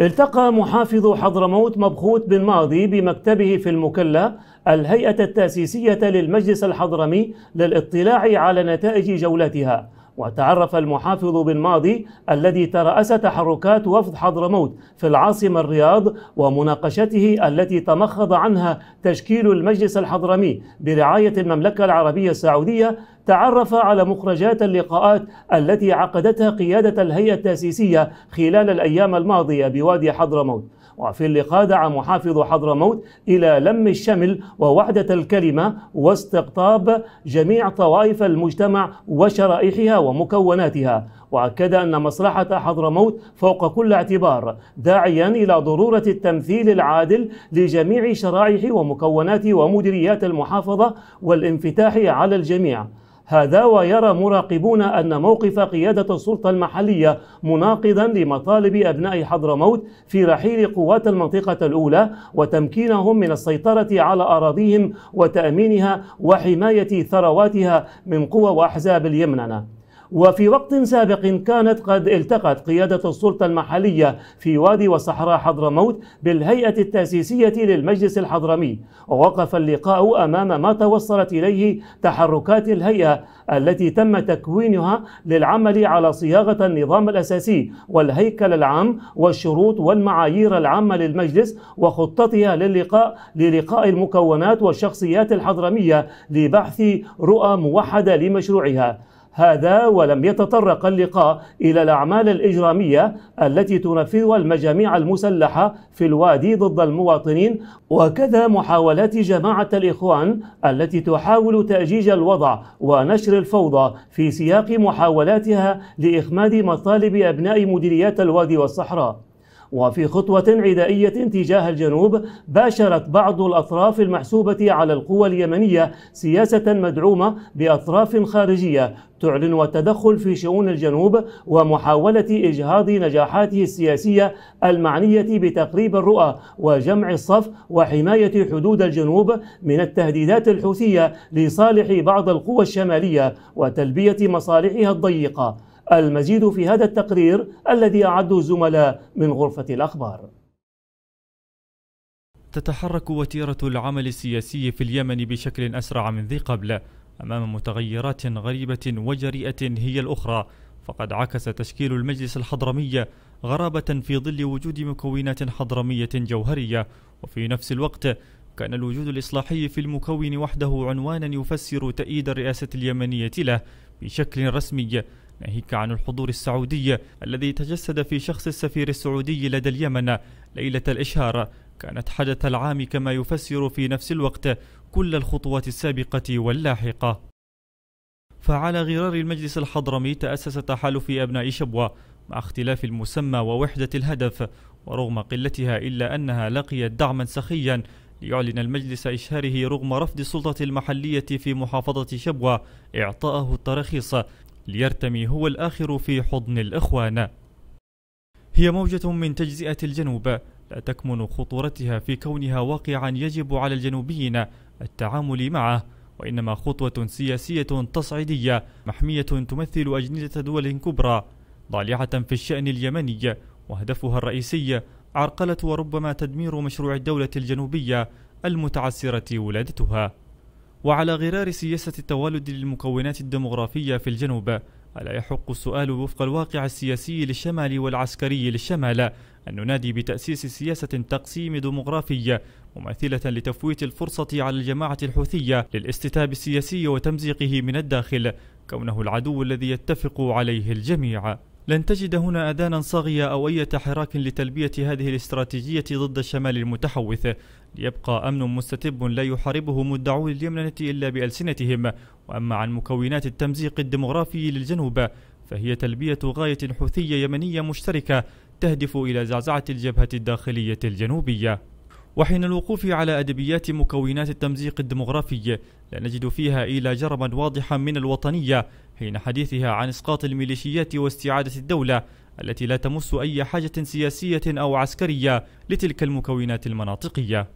التقى محافظ حضرموت مبخوت بن ماضي بمكتبه في المكلا الهيئة التأسيسية للمجلس الحضرمي للاطلاع على نتائج جولتها وتعرف المحافظ بن ماضي الذي ترأس تحركات وفد حضرموت في العاصمة الرياض ومناقشته التي تمخض عنها تشكيل المجلس الحضرمي برعاية المملكة العربية السعودية تعرف على مخرجات اللقاءات التي عقدتها قيادة الهيئة التأسيسية خلال الأيام الماضية بوادي حضرموت وفي اللقاء دعا محافظ حضرموت إلى لم الشمل ووحدة الكلمة واستقطاب جميع طوائف المجتمع وشرائحها ومكوناتها وأكد أن مصلحة حضرموت فوق كل اعتبار داعيا إلى ضرورة التمثيل العادل لجميع شرائح ومكونات ومديريات المحافظة والانفتاح على الجميع هذا ويرى مراقبون أن موقف قيادة السلطة المحلية مناقضا لمطالب أبناء حضرموت في رحيل قوات المنطقة الأولى وتمكينهم من السيطرة على أراضيهم وتأمينها وحماية ثرواتها من قوى وأحزاب اليمننة وفي وقت سابق كانت قد التقت قيادة السلطة المحلية في وادي وصحراء حضرموت بالهيئة التأسيسية للمجلس الحضرمي ووقف اللقاء أمام ما توصلت إليه تحركات الهيئة التي تم تكوينها للعمل على صياغة النظام الأساسي والهيكل العام والشروط والمعايير العامة للمجلس وخطتها للقاء للقاء المكونات والشخصيات الحضرمية لبحث رؤى موحدة لمشروعها هذا ولم يتطرق اللقاء إلى الأعمال الإجرامية التي تنفذها المجاميع المسلحة في الوادي ضد المواطنين وكذا محاولات جماعة الإخوان التي تحاول تأجيج الوضع ونشر الفوضى في سياق محاولاتها لإخماد مطالب أبناء مديريات الوادي والصحراء وفي خطوة عدائية تجاه الجنوب باشرت بعض الأطراف المحسوبة على القوى اليمنية سياسة مدعومة بأطراف خارجية تعلن التدخل في شؤون الجنوب ومحاولة إجهاض نجاحاته السياسية المعنية بتقريب الرؤى وجمع الصف وحماية حدود الجنوب من التهديدات الحوثية لصالح بعض القوى الشمالية وتلبية مصالحها الضيقة المزيد في هذا التقرير الذي أعده الزملاء من غرفة الأخبار تتحرك وتيرة العمل السياسي في اليمن بشكل أسرع من ذي قبل أمام متغيرات غريبة وجريئة هي الأخرى فقد عكس تشكيل المجلس الحضرمي غرابة في ظل وجود مكونات حضرمية جوهرية وفي نفس الوقت كان الوجود الإصلاحي في المكون وحده عنوانا يفسر تأييد الرئاسة اليمنية له بشكل رسمي ناهيك عن الحضور السعودي الذي تجسد في شخص السفير السعودي لدى اليمن ليلة الإشهار كانت حدث العام كما يفسر في نفس الوقت كل الخطوات السابقة واللاحقة فعلى غرار المجلس الحضرمي تأسس تحالف أبناء شبوة مع اختلاف المسمى ووحدة الهدف ورغم قلتها إلا أنها لقيت دعما سخيا ليعلن المجلس إشهاره رغم رفض السلطة المحلية في محافظة شبوة إعطاءه التراخيص ليرتمي هو الآخر في حضن الإخوان هي موجة من تجزئة الجنوب لا تكمن خطورتها في كونها واقعا يجب على الجنوبيين التعامل معه وإنما خطوة سياسية تصعيدية محمية تمثل أجندة دول كبرى ضالعة في الشأن اليمني وهدفها الرئيسي عرقلة وربما تدمير مشروع الدولة الجنوبية المتعسرة ولادتها وعلى غرار سياسة التوالد للمكونات الديمغرافية في الجنوب ألا يحق السؤال وفق الواقع السياسي للشمال والعسكري للشمال أن ننادي بتأسيس سياسة تقسيم ديمغرافية مماثلة لتفويت الفرصة على الجماعة الحوثية للاستتاب السياسي وتمزيقه من الداخل كونه العدو الذي يتفق عليه الجميع لن تجد هنا أذانا صاغية أو أي حراك لتلبية هذه الاستراتيجية ضد الشمال المتحوث ليبقى أمن مستتب لا يحاربه مدعو اليمنة إلا بألسنتهم وأما عن مكونات التمزيق الديمغرافي للجنوب فهي تلبية غاية حوثية يمنية مشتركة تهدف إلى زعزعة الجبهة الداخلية الجنوبية وحين الوقوف على أدبيات مكونات التمزيق الديمغرافي لا نجد فيها إلا جرما واضحا من الوطنية حين حديثها عن إسقاط الميليشيات واستعادة الدولة التي لا تمس أي حاجة سياسية أو عسكرية لتلك المكونات المناطقية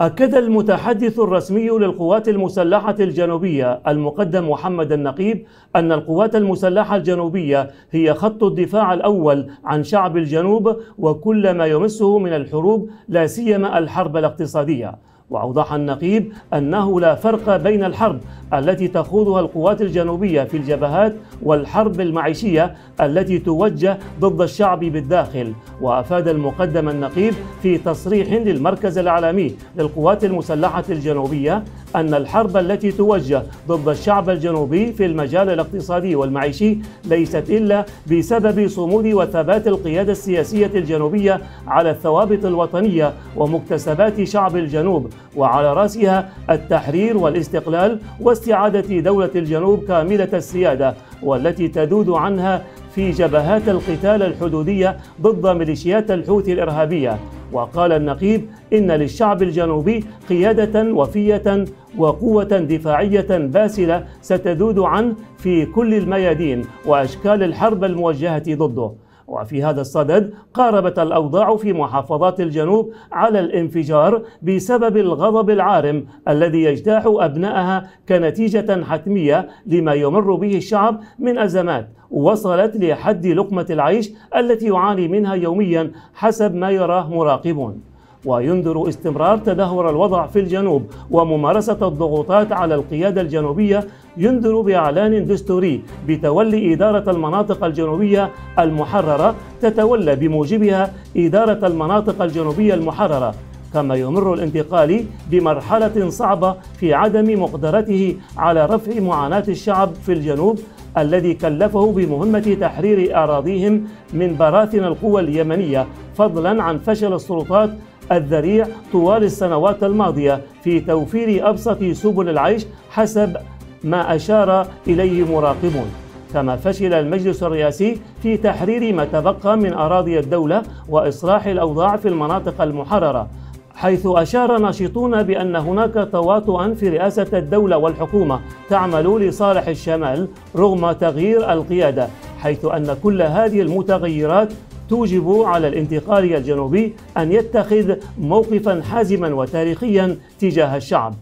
أكد المتحدث الرسمي للقوات المسلحة الجنوبية المقدم محمد النقيب أن القوات المسلحة الجنوبية هي خط الدفاع الأول عن شعب الجنوب وكل ما يمسه من الحروب لا سيما الحرب الاقتصادية وأوضح النقيب أنه لا فرق بين الحرب التي تخوضها القوات الجنوبية في الجبهات والحرب المعيشية التي توجه ضد الشعب بالداخل وأفاد المقدم النقيب في تصريح للمركز العالمي للقوات المسلحة الجنوبية أن الحرب التي توجه ضد الشعب الجنوبي في المجال الاقتصادي والمعيشي ليست إلا بسبب صمود وثبات القيادة السياسية الجنوبية على الثوابت الوطنية ومكتسبات شعب الجنوب وعلى رأسها التحرير والاستقلال واستعادة دولة الجنوب كاملة السيادة والتي تذود عنها في جبهات القتال الحدودية ضد ميليشيات الحوثي الإرهابية وقال النقيب إن للشعب الجنوبي قيادة وفية وقوة دفاعية باسلة ستذود عنه في كل الميادين وأشكال الحرب الموجهة ضده وفي هذا الصدد قاربت الأوضاع في محافظات الجنوب على الانفجار بسبب الغضب العارم الذي يجتاح أبنائها كنتيجة حتمية لما يمر به الشعب من أزمات وصلت لحد لقمة العيش التي يعاني منها يوميا حسب ما يراه مراقبون وينذر استمرار تدهور الوضع في الجنوب وممارسة الضغوطات على القيادة الجنوبية ينذر بإعلان دستوري بتولي إدارة المناطق الجنوبية المحررة تتولى بموجبها إدارة المناطق الجنوبية المحررة كما يمر الانتقالي بمرحلة صعبة في عدم مقدرته على رفع معاناة الشعب في الجنوب الذي كلفه بمهمة تحرير أراضيهم من براثن القوى اليمنية فضلا عن فشل السلطات الذريع طوال السنوات الماضية في توفير أبسط سبل العيش حسب ما أشار إليه مراقبون كما فشل المجلس الرئاسي في تحرير ما تبقى من أراضي الدولة وإصلاح الأوضاع في المناطق المحررة حيث أشار ناشطون بأن هناك تواطؤا في رئاسة الدولة والحكومة تعمل لصالح الشمال رغم تغيير القيادة حيث أن كل هذه المتغيرات توجب على الانتقالي الجنوبي أن يتخذ موقفا حازما وتاريخيا تجاه الشعب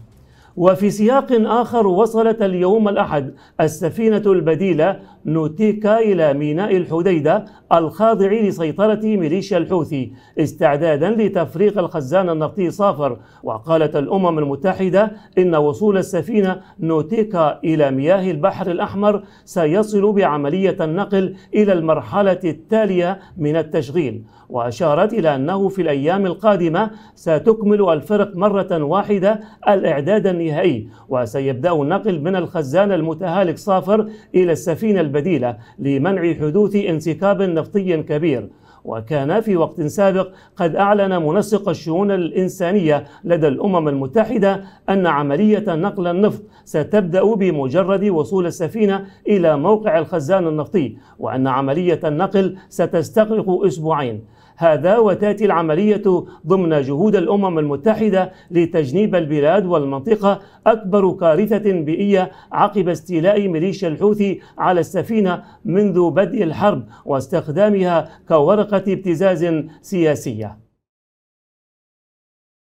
وفي سياق آخر وصلت اليوم الأحد السفينة البديلة نوتيكا إلى ميناء الحديدة الخاضع لسيطرة ميليشيا الحوثي استعدادا لتفريق الخزان النفطي صافر وقالت الأمم المتحدة إن وصول السفينة نوتيكا إلى مياه البحر الأحمر سيصل بعملية النقل إلى المرحلة التالية من التشغيل وأشارت إلى أنه في الأيام القادمة ستكمل الفرق مرة واحدة الإعداد النهائي وسيبدأ النقل من الخزان المتهالك صافر إلى السفينة البحرية البديلة لمنع حدوث انسكاب نفطي كبير وكان في وقت سابق قد أعلن منسق الشؤون الإنسانية لدى الأمم المتحدة أن عملية نقل النفط ستبدأ بمجرد وصول السفينة إلى موقع الخزان النفطي وأن عملية النقل ستستغرق أسبوعين هذا وتاتي العمليه ضمن جهود الامم المتحده لتجنيب البلاد والمنطقه اكبر كارثه بيئيه عقب استيلاء ميليشيا الحوثي على السفينه منذ بدء الحرب واستخدامها كورقه ابتزاز سياسيه